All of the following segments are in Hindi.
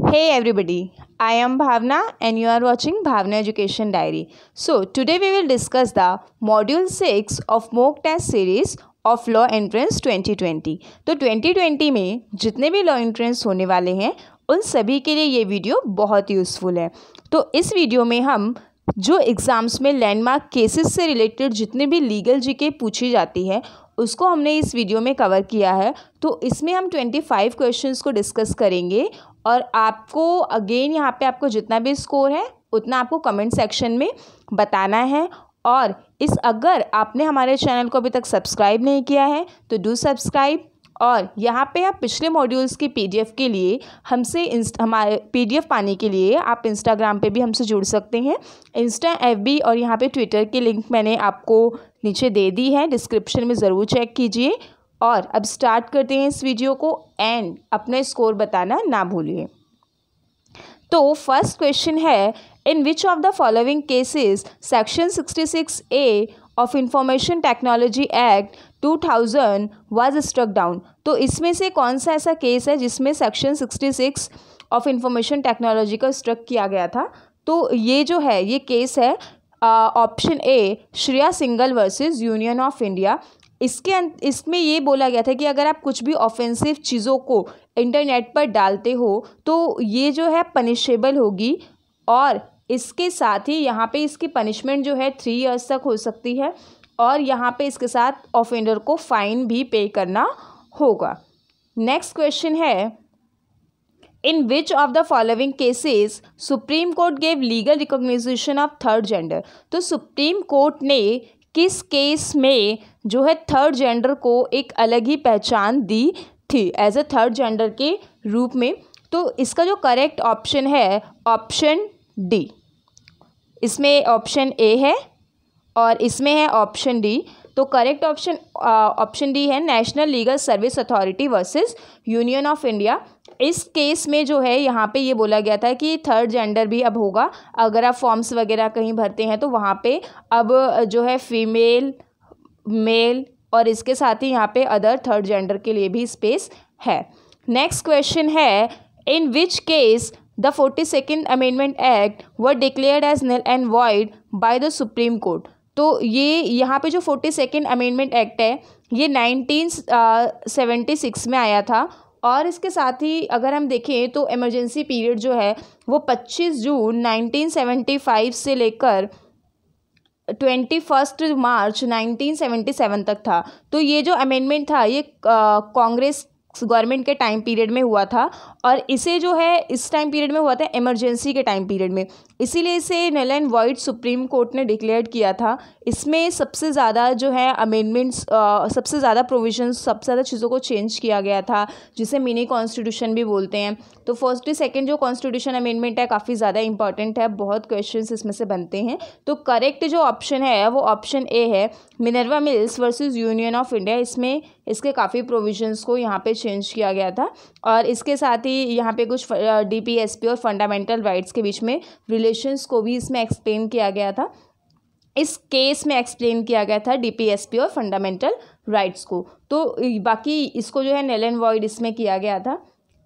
Hey everybody, I am Bhavna and you are watching Bhavna Education Diary. So today we will discuss the module 6 of mock test series of law entrance 2020 तो 2020 में जितने भी लॉ एंट्रेंस होने वाले हैं उन सभी के लिए ये वीडियो बहुत यूज़फुल है तो इस वीडियो में हम जो एग्ज़ाम्स में लैंडमार्क केसेस से रिलेटेड जितने भी लीगल जी के पूछी जाती है उसको हमने इस वीडियो में कवर किया है तो इसमें हम 25 क्वेश्चंस को डिस्कस करेंगे और आपको अगेन यहाँ पे आपको जितना भी स्कोर है उतना आपको कमेंट सेक्शन में बताना है और इस अगर आपने हमारे चैनल को अभी तक सब्सक्राइब नहीं किया है तो डू सब्सक्राइब और यहाँ पे आप पिछले मॉड्यूल्स की पीडीएफ के लिए हमसे इंस्ट हमारे पीडीएफ पाने के लिए आप इंस्टाग्राम पे भी हमसे जुड़ सकते हैं इंस्टा एफबी और यहाँ पे ट्विटर की लिंक मैंने आपको नीचे दे दी है डिस्क्रिप्शन में ज़रूर चेक कीजिए और अब स्टार्ट करते हैं इस वीडियो को एंड अपने स्कोर बताना ना भूलिए तो फर्स्ट क्वेश्चन है in which of the following cases section 66 A of information technology act 2000 was struck down तो इसमें से कौन सा ऐसा केस है जिसमें सेक्शन 66 ऑफ इंफॉर्मेशन टेक्नोलॉजी का स्ट्रक किया गया था तो ये जो है ये केस है option uh, A Shreya Singhal versus union of India इसके अं, इसमें ये बोला गया था कि अगर आप कुछ भी ऑफेंसिव चीज़ों को इंटरनेट पर डालते हो तो ये जो है पनिशेबल होगी और इसके साथ ही यहाँ पे इसकी पनिशमेंट जो है थ्री ईयर्स तक हो सकती है और यहाँ पे इसके साथ ऑफेंडर को फ़ाइन भी पे करना होगा नेक्स्ट क्वेश्चन है in which of the following cases Supreme Court gave legal recognition of third gender तो सुप्रीम कोर्ट ने किस केस में जो है थर्ड जेंडर को एक अलग ही पहचान दी थी एज अ थर्ड जेंडर के रूप में तो इसका जो करेक्ट ऑप्शन है ऑप्शन डी इसमें ऑप्शन ए है और इसमें है ऑप्शन डी तो करेक्ट ऑप्शन ऑप्शन डी है National Legal Service Authority versus union of India इस केस में जो है यहाँ पे ये बोला गया था कि थर्ड जेंडर भी अब होगा अगर आप फॉर्म्स वगैरह कहीं भरते हैं तो वहाँ पे अब uh, जो है फीमेल मेल और इसके साथ ही यहाँ पे अदर थर्ड जेंडर के लिए भी स्पेस है नेक्स्ट क्वेश्चन है in which case the forty second amendment act was declared as null and void by the Supreme Court तो ये यहाँ पे जो फोर्टी सेकेंड अमेंडमेंट एक्ट है ये नाइनटीन सेवेंटी सिक्स में आया था और इसके साथ ही अगर हम देखें तो इमरजेंसी पीरियड जो है वो पच्चीस जून नाइनटीन सेवेंटी फाइव से लेकर twenty first March nineteen seventy seven तक था तो ये जो अमेंडमेंट था ये uh, कांग्रेस गवर्नमेंट के टाइम पीरियड में हुआ था और इसे जो है इस टाइम पीरियड में हुआ था इमरजेंसी के टाइम पीरियड में इसीलिए इसे null and void Supreme Court ने डिक्लेयर किया था इसमें सबसे ज़्यादा जो है अमेंडमेंट्स सबसे ज़्यादा प्रोविजन सबसे ज़्यादा चीज़ों को चेंज किया गया था जिसे मिनी कॉन्स्टिट्यूशन भी बोलते हैं तो फर्स्ट सेकेंड जो कॉन्स्टिट्यूशन अमेंडमेंट है काफ़ी ज़्यादा इंपॉर्टेंट है बहुत क्वेश्चन इसमें से बनते हैं तो करेक्ट जो ऑप्शन है वो ऑप्शन ए है Minerva Mills versus Union of India इसमें इसके काफ़ी प्रोविजंस को यहाँ पे चेंज किया गया था और इसके साथ ही यहाँ पे कुछ डीपीएसपी और फंडामेंटल राइट्स के बीच में रिलेशंस को भी इसमें एक्सप्लेन किया गया था इस केस में एक्सप्लेन किया गया था डीपीएसपी और फंडामेंटल राइट्स को तो बाकी इसको जो है नेल एंड वॉइड इसमें किया गया था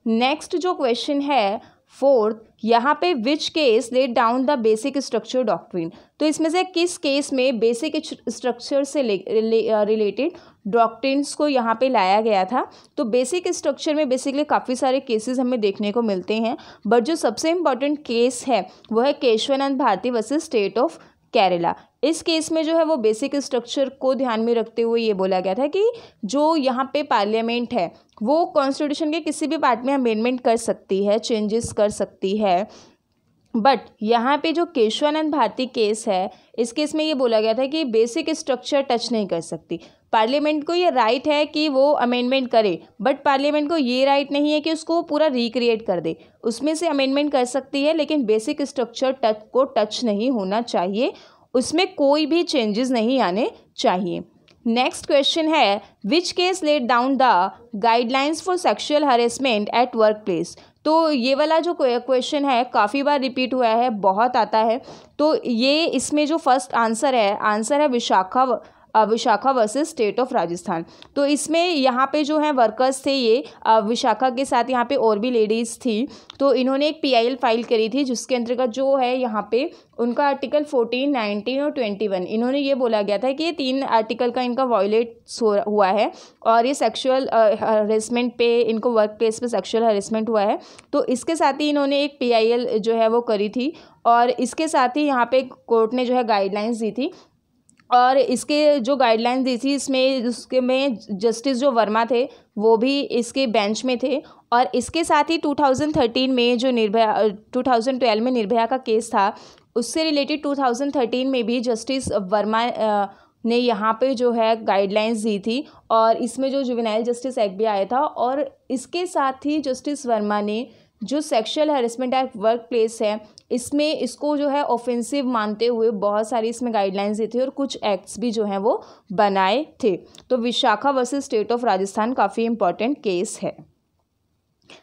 नेक्स्ट जो क्वेश्चन है फोर्थ यहाँ पे which case laid down the basic structure doctrine तो इसमें से किस केस में बेसिक स्ट्रक्चर से रिलेटेड डॉक्ट्रिन्स को यहाँ पे लाया गया था तो बेसिक स्ट्रक्चर में बेसिकली काफ़ी सारे केसेस हमें देखने को मिलते हैं बट जो सबसे इम्पॉर्टेंट केस है वह है Keshavananda Bharati versus State of Kerala इस केस में जो है वो बेसिक स्ट्रक्चर को ध्यान में रखते हुए ये बोला गया था कि जो यहाँ पे पार्लियामेंट है वो कॉन्स्टिट्यूशन के किसी भी पार्ट में अमेंडमेंट कर सकती है चेंजेस कर सकती है बट यहाँ पे जो केशवानंद भारती केस है इस केस में ये बोला गया था कि बेसिक स्ट्रक्चर टच नहीं कर सकती पार्लियामेंट को ये राइट है कि वो अमेंडमेंट करे बट पार्लियामेंट को ये राइट नहीं है कि उसको पूरा रिक्रिएट कर दे उसमें से अमेंडमेंट कर सकती है लेकिन बेसिक स्ट्रक्चर टच को टच नहीं होना चाहिए उसमें कोई भी चेंजेस नहीं आने चाहिए नेक्स्ट क्वेश्चन है which case laid down the guidelines for sexual harassment at work place तो ये वाला जो क्वेश्चन है काफ़ी बार रिपीट हुआ है बहुत आता है तो ये इसमें जो फर्स्ट आंसर है आंसर है Vishakha Vishakha versus State of Rajasthan तो इसमें यहाँ पे जो है वर्कर्स थे ये विशाखा के साथ यहाँ पे और भी लेडीज़ थी तो इन्होंने एक पीआईएल फाइल करी थी जिसके अंतर्गत जो है यहाँ पे उनका आर्टिकल फोर्टीन नाइनटीन और ट्वेंटी वन इन्होंने ये बोला गया था कि ये तीन आर्टिकल का इनका वॉयलेट हुआ है और ये सेक्सुअल हरेसमेंट पे इनको वर्क प्लेस पर सेक्शुअल हरेसमेंट हुआ है तो इसके साथ ही इन्होंने एक पी जो है वो करी थी और इसके साथ ही यहाँ पे कोर्ट ने जो है गाइडलाइंस दी थी और इसके जो गाइडलाइंस दी थी इसमें उसके में जस्टिस जो वर्मा थे वो भी इसके बेंच में थे और इसके साथ ही 2013 में जो निर्भया 2012 में निर्भया का केस था उससे रिलेटेड 2013 में भी जस्टिस वर्मा ने यहाँ पे जो है गाइडलाइंस दी थी और इसमें जो जुवेनाइल जस्टिस एक्ट भी आया था और इसके साथ ही जस्टिस वर्मा ने जो sexual harassment act work place है इसमें इसको जो है ऑफेंसिव मानते हुए बहुत सारी इसमें गाइडलाइंस दी थी और कुछ एक्ट्स भी जो हैं वो बनाए थे तो Vishakha versus State of Rajasthan काफ़ी इंपॉर्टेंट केस है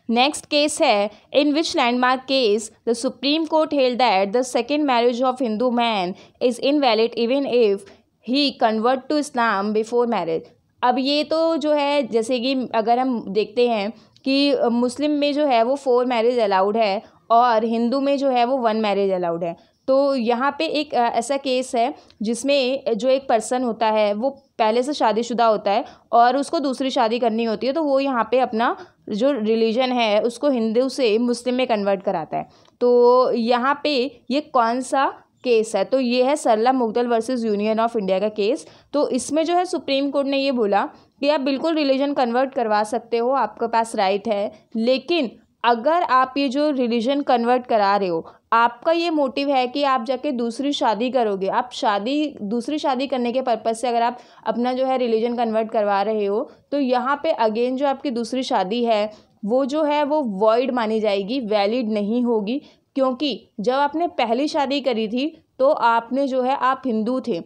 नेक्स्ट केस है in which landmark case the Supreme Court held that the second marriage of Hindu man is invalid even if he convert to Islam before marriage अब ये तो जो है जैसे कि अगर हम देखते हैं कि मुस्लिम में जो है वो फोर मैरिज अलाउड है और हिंदू में जो है वो वन मैरिज अलाउड है तो यहाँ पे एक ऐसा केस है जिसमें जो एक पर्सन होता है वो पहले से शादीशुदा होता है और उसको दूसरी शादी करनी होती है तो वो यहाँ पे अपना जो रिलीजन है उसको हिंदू से मुस्लिम में कन्वर्ट कराता है तो यहाँ पे ये कौन सा केस है तो ये है Sarla Mudgal versus union of India का केस तो इसमें जो है सुप्रीम कोर्ट ने ये बोला कि आप बिल्कुल रिलीजन कन्वर्ट करवा सकते हो आपके पास राइट है लेकिन अगर आप ये जो रिलीजन कन्वर्ट करा रहे हो आपका ये मोटिव है कि आप जाके दूसरी शादी करोगे आप शादी दूसरी शादी करने के पर्पज़ से अगर आप अपना जो है रिलीजन कन्वर्ट करवा रहे हो तो यहाँ पे अगेन जो आपकी दूसरी शादी है वो जो है वो वॉइड मानी जाएगी वैलिड नहीं होगी क्योंकि जब आपने पहली शादी करी थी तो आपने जो है आप हिंदू थे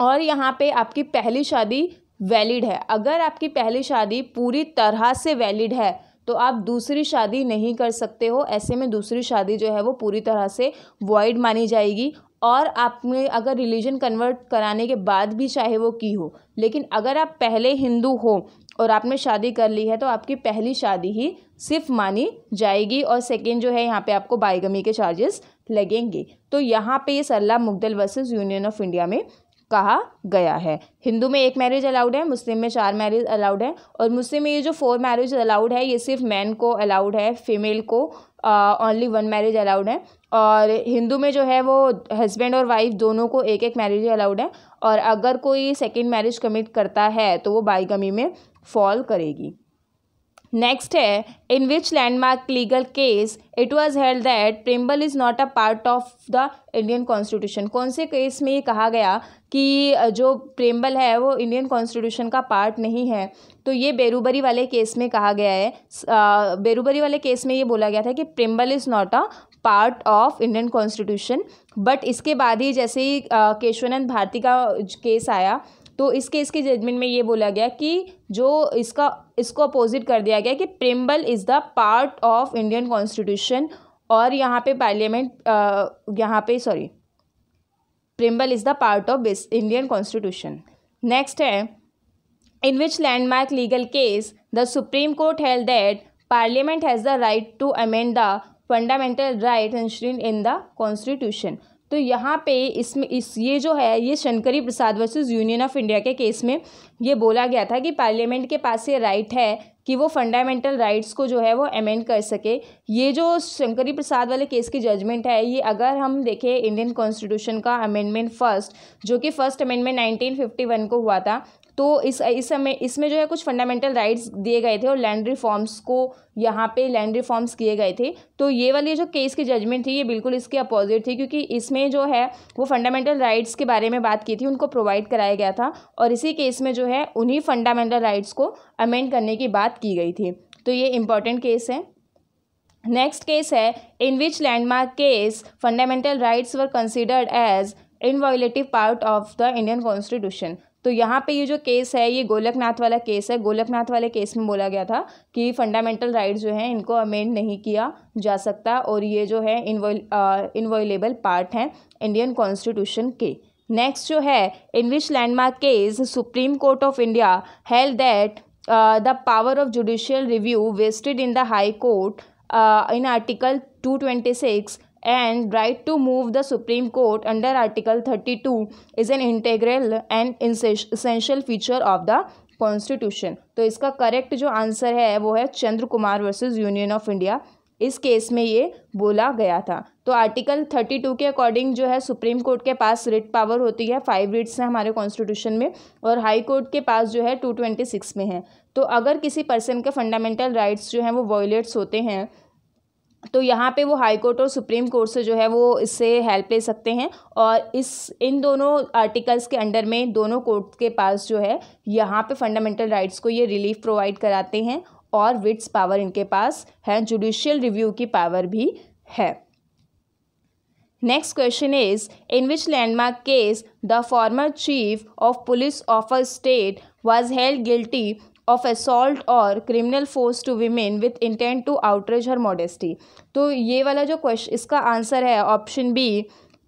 और यहाँ पे आपकी पहली शादी वैलिड है अगर आपकी पहली शादी पूरी तरह से वैलिड है तो आप दूसरी शादी नहीं कर सकते हो ऐसे में दूसरी शादी जो है वो पूरी तरह से वॉइड मानी जाएगी और आपने अगर रिलीजन कन्वर्ट कराने के बाद भी चाहे वो की हो लेकिन अगर आप पहले हिंदू हो और आपने शादी कर ली है तो आपकी पहली शादी ही सिर्फ मानी जाएगी और सेकेंड जो है यहाँ पे आपको बाइगमी के चार्जेस लगेंगे तो यहाँ पे ये Sarla Mudgal versus union of India में कहा गया है हिंदू में एक मैरिज अलाउड है मुस्लिम में चार मैरिज अलाउड है और मुस्लिम में ये जो फोर मैरिज अलाउड है ये सिर्फ मैन को अलाउड है फीमेल को ओनली वन मैरिज अलाउड है और हिंदू में जो है वो हस्बैंड और वाइफ दोनों को एक एक मैरिज अलाउड है और अगर कोई सेकेंड मैरिज कमिट करता है तो वो बाईगमी में फॉल करेगी नेक्स्ट है in which landmark legal case it was held that preamble is not a part of the Indian Constitution कौन से केस में ये कहा गया कि जो प्रिम्बल है वो इंडियन कॉन्स्टिट्यूशन का पार्ट नहीं है तो ये बेरूबरी वाले केस में कहा गया है बेरूबरी वाले केस में ये बोला गया था कि preamble is not a part of Indian Constitution but इसके बाद ही जैसे ही केशवानंद भारती का केस आया तो इस केस के जजमेंट में ये बोला गया कि जो इसका इसको अपोजिट कर दिया गया कि preamble is the part of Indian Constitution और यहाँ पे पार्लियामेंट यहाँ पे sorry preamble is the part of Indian Constitution next है in which landmark legal case the Supreme Court held that parliament has the right to amend the fundamental right in the constitution तो यहाँ पे इसमें इस ये जो है ये Shankari Prasad versus union of India के केस में ये बोला गया था कि पार्लियामेंट के पास ये राइट है कि वो फंडामेंटल राइट्स को जो है वो अमेंड कर सके ये जो शंकरी प्रसाद वाले केस की जजमेंट है ये अगर हम देखें इंडियन कॉन्स्टिट्यूशन का अमेंडमेंट फर्स्ट जो कि फर्स्ट अमेंडमेंट 1951 को हुआ था तो इस इस समय इसमें जो है कुछ फंडामेंटल राइट्स दिए गए थे और लैंड रिफॉर्म्स को यहाँ पे लैंड रिफॉर्म्स किए गए थे तो ये वाली जो केस की जजमेंट थी ये बिल्कुल इसके अपोजिट थी क्योंकि इसमें जो है वो फंडामेंटल राइट्स के बारे में बात की थी उनको प्रोवाइड कराया गया था और इसी केस में जो है उन्हीं फंडामेंटल राइट्स को अमेंड करने की बात की गई थी तो ये इंपॉर्टेंट केस है नेक्स्ट केस है in which landmark case fundamental rights were considered as inviolable part of the Indian Constitution तो यहाँ पे ये जो केस है ये गोलकनाथ वाला केस है गोलकनाथ वाले केस में बोला गया था कि फंडामेंटल राइट जो है इनको अमेंड नहीं किया जा सकता और ये जो है इन्वॉलेबल पार्ट हैं इंडियन कॉन्स्टिट्यूशन के नेक्स्ट जो है in which landmark case Supreme Court of India held that the power of judicial review vested in the High Court in article two twenty six and right to move the Supreme Court under Article 32 is an integral and essential feature of the constitution तो इसका करेक्ट जो आंसर है वो है Chandra Kumar versus Union of India इस केस में ये बोला गया था तो आर्टिकल थर्टी टू के अकॉर्डिंग जो है सुप्रीम कोर्ट के पास रिट पावर होती है फाइव रिट्स हैं हमारे कॉन्स्टिट्यूशन में और हाई कोर्ट के पास जो है टू ट्वेंटी सिक्स में है तो अगर किसी पर्सन के फंडामेंटल राइट्स जो हैं वो वॉयलेट्स होते हैं तो यहाँ पे वो हाई कोर्ट और सुप्रीम कोर्ट से जो है वो इससे हेल्प ले सकते हैं और इस इन दोनों आर्टिकल्स के अंडर में दोनों कोर्ट के पास जो है यहाँ पे फंडामेंटल राइट्स को ये रिलीफ प्रोवाइड कराते हैं और विट्स पावर इनके पास है जुडिशियल रिव्यू की पावर भी है next question is in which landmark case the former chief of police of a state was held guilty of assault और criminal force to women with intent to outrage her modesty तो ये वाला जो क्वेश्चन इसका आंसर है option B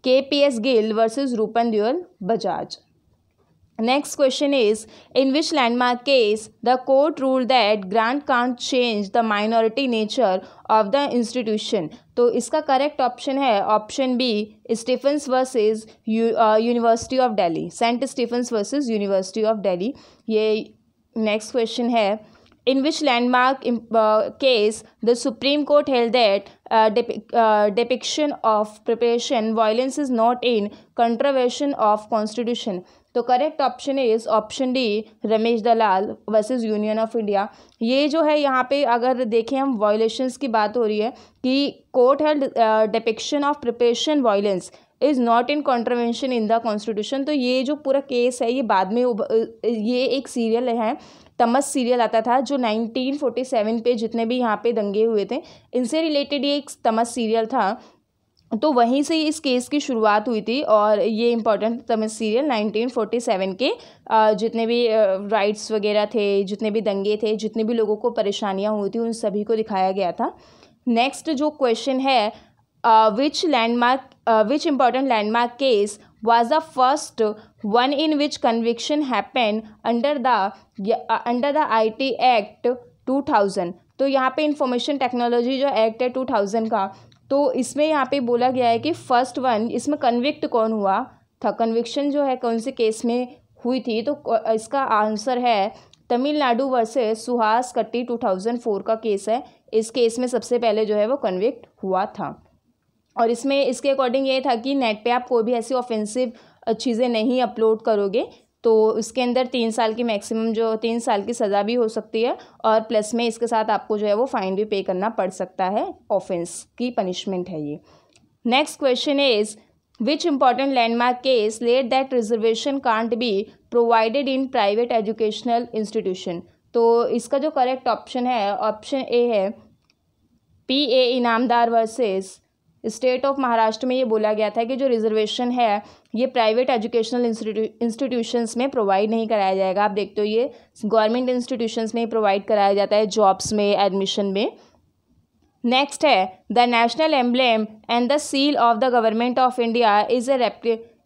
K P S Gill versus Rupan Deol Bajaj next question is in which landmark case the court rule that grant can't change the minority nature of the institution तो इसका करेक्ट ऑप्शन है option B Stephen's versus University of Delhi Saint Stephen's versus University of Delhi ये नेक्स्ट क्वेश्चन है in which landmark case the Supreme Court held that depiction of preparation violence is not in contravention of constitution तो correct option is option D Ramesh Dalal versus union of India ये जो है यहाँ पे अगर देखें हम वॉयलेशंस की बात हो रही है कि court held depiction of preparation violence is not in contravention in the constitution तो ये जो पूरा केस है ये बाद में ये एक सीरियल है तमस सीरियल आता था जो 1947 पे जितने भी यहाँ पे दंगे हुए थे इनसे रिलेटेड ये एक तमस सीरियल था तो वहीं से इस केस की शुरुआत हुई थी और ये इम्पोर्टेंट तमस सीरियल 1947 के जितने भी राइट्स वगैरह थे जितने भी दंगे थे जितने भी लोगों को परेशानियाँ हुई थी उन सभी को दिखाया गया था नेक्स्ट जो क्वेश्चन है Uh, which landmark uh, which important landmark case was the first one in which conviction happened under the uh, under the IT Act 2000 तो यहाँ पे इंफॉर्मेशन टेक्नोलॉजी जो एक्ट है टू थाउजेंड का तो इसमें यहाँ पे बोला गया है कि फर्स्ट वन इसमें कन्विक्ट कौन हुआ था कन्विक्शन जो है कौन से केस में हुई थी तो इसका आंसर है Tamil Nadu versus Suhas Katti two thousand four का केस है इस केस में सबसे पहले जो है वो कन्विक्ट हुआ था और इसमें इसके अकॉर्डिंग ये था कि नेट पे आप कोई भी ऐसी ऑफेंसिव चीज़ें नहीं अपलोड करोगे तो इसके अंदर तीन साल की मैक्सिमम जो तीन साल की सज़ा भी हो सकती है और प्लस में इसके साथ आपको जो है वो फ़ाइन भी पे करना पड़ सकता है ऑफेंस की पनिशमेंट है ये next question is which important landmark case laid that reservation can't be provided in private educational institution तो इसका जो करेक्ट ऑप्शन है ऑप्शन ए है P A Inamdar versus State of Maharashtra में ये बोला गया था कि जो रिजर्वेशन है ये प्राइवेट एजुकेशनल इंस्टीट्यूशंस में प्रोवाइड नहीं कराया जाएगा आप देखते हो ये गवर्नमेंट इंस्टीट्यूशंस में प्रोवाइड कराया जाता है जॉब्स में एडमिशन में नेक्स्ट है the national emblem and the seal of the government of India is a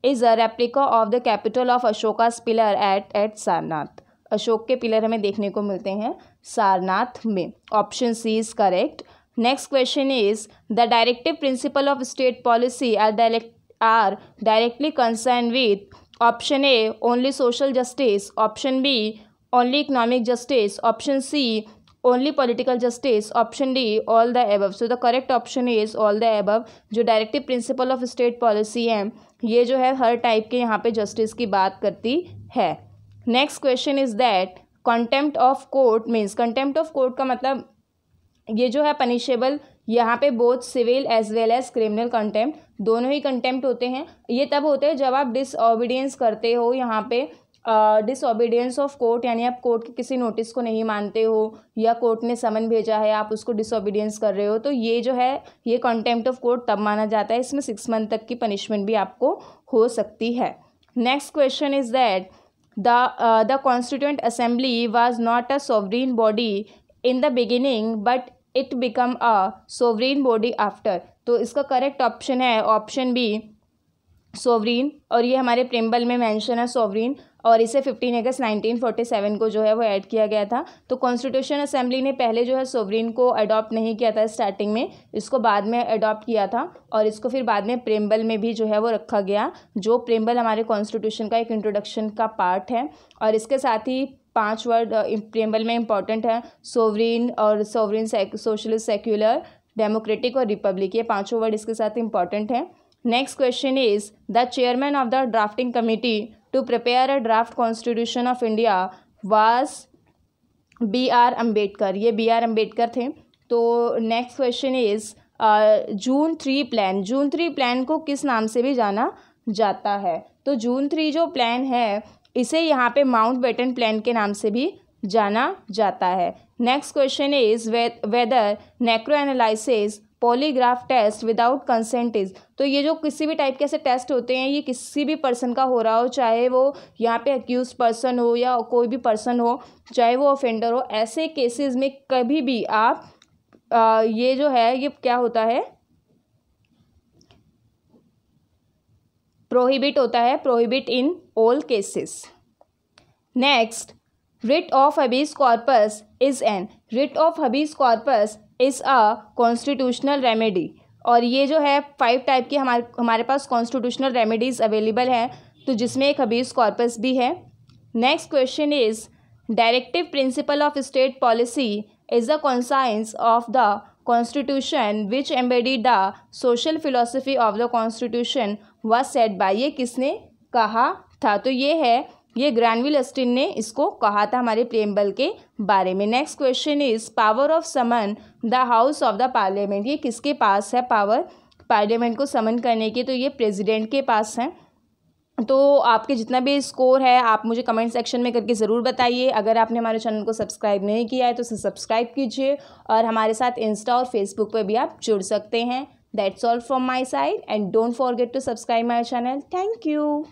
is a replica of the capital of Ashoka's pillar at at Sarnath Ashok के पिलर हमें देखने को मिलते हैं सारनाथ में option C is correct next question is the directive principle of state policy are direct are directly concern with option A only social justice option B only economic justice option C only political justice option D all the above so the correct option is all the above जो directive principle of state policy है ये जो है हर टाइप के यहाँ पे जस्टिस की बात करती है next question is that contempt of court means contempt of court का मतलब ये जो है पनिशेबल यहाँ पे both civil as well as criminal contempt दोनों ही कंटेम्प्ट होते हैं ये तब होते हैं जब आप डिसऑबिडियंस करते हो यहाँ पे डिसऑबिडियंस ऑफ कोर्ट यानी आप कोर्ट के किसी नोटिस को नहीं मानते हो या कोर्ट ने समन भेजा है आप उसको डिसऑबीडियंस कर रहे हो तो ये जो है ये कंटेम्प्ट ऑफ कोर्ट तब माना जाता है इसमें सिक्स मंथ तक की पनिशमेंट भी आपको हो सकती है next question is that the the constituent assembly was not a sovereign body in the beginning but it become a sovereign body after तो इसका करेक्ट ऑप्शन है ऑप्शन बी सोवरीन और ये हमारे प्रेम्बल में मेंशन है सोवरीन और इसे fifteen August nineteen forty seven को जो है वो ऐड किया गया था तो कॉन्स्टिट्यूशन असेंबली ने पहले जो है सोवरीन को अडॉप्ट नहीं किया था स्टार्टिंग में इसको बाद में अडॉप्ट किया था और इसको फिर बाद में प्रेम्बल में भी जो है वो रखा गया जो प्रेम्बल हमारे कॉन्स्टिट्यूशन का एक इंट्रोडक्शन का पार्ट है और इसके साथ ही पांच वर्ड प्रेम्बल में इंपॉर्टेंट है सोवरीन और सोवरीन सोशलिस्ट सेक्युलर डेमोक्रेटिक और रिपब्लिक ये पांचों वर्ड इसके साथ इंपॉर्टेंट हैं next question is the chairman of the drafting committee to prepare a draft constitution of India was B R Ambedkar ये बी आर अम्बेडकर थे तो next question is June three plan June three plan को किस नाम से भी जाना जाता है तो जून थ्री जो प्लान है इसे यहाँ पे माउंट बेटन प्लान के नाम से भी जाना जाता है नेक्स्ट क्वेश्चन इज वेदर नेक्रो analysis polygraph test without consent is तो ये जो किसी भी टाइप के ऐसे टेस्ट होते हैं ये किसी भी पर्सन का हो रहा हो चाहे वो यहाँ पे एक्यूज पर्सन हो या कोई भी पर्सन हो चाहे वो ऑफेंडर हो ऐसे केसेस में कभी भी आप आ, ये जो है ये क्या होता है प्रोहिबिट होता है prohibit in all cases next writ of habeas corpus is an writ of habeas corpus is a constitutional remedy और ये जो है फाइव टाइप की हमारे हमारे पास कॉन्स्टिट्यूशनल रेमेडीज़ अवेलेबल हैं तो जिसमें एक हबीज कॉर्पस भी है next question is directive principle of state policy is the conscience of the constitution which embody the social philosophy of the constitution was said by ये किसने कहा था तो ये है ये ग्रैंडविल अस्टिन ने इसको कहा था हमारे प्रेम बल के बारे में next question is power of summon the house of the parliament ये किसके पास है पावर पार्लियामेंट को समन करने की तो ये प्रेसिडेंट के पास है तो आपके जितना भी स्कोर है आप मुझे कमेंट सेक्शन में करके ज़रूर बताइए अगर आपने हमारे चैनल को सब्सक्राइब नहीं किया है तो सब्सक्राइब कीजिए और हमारे साथ इंस्टा और फेसबुक पर भी आप जुड़ सकते हैं That's all from my side and don't forget to subscribe my channel. Thank you.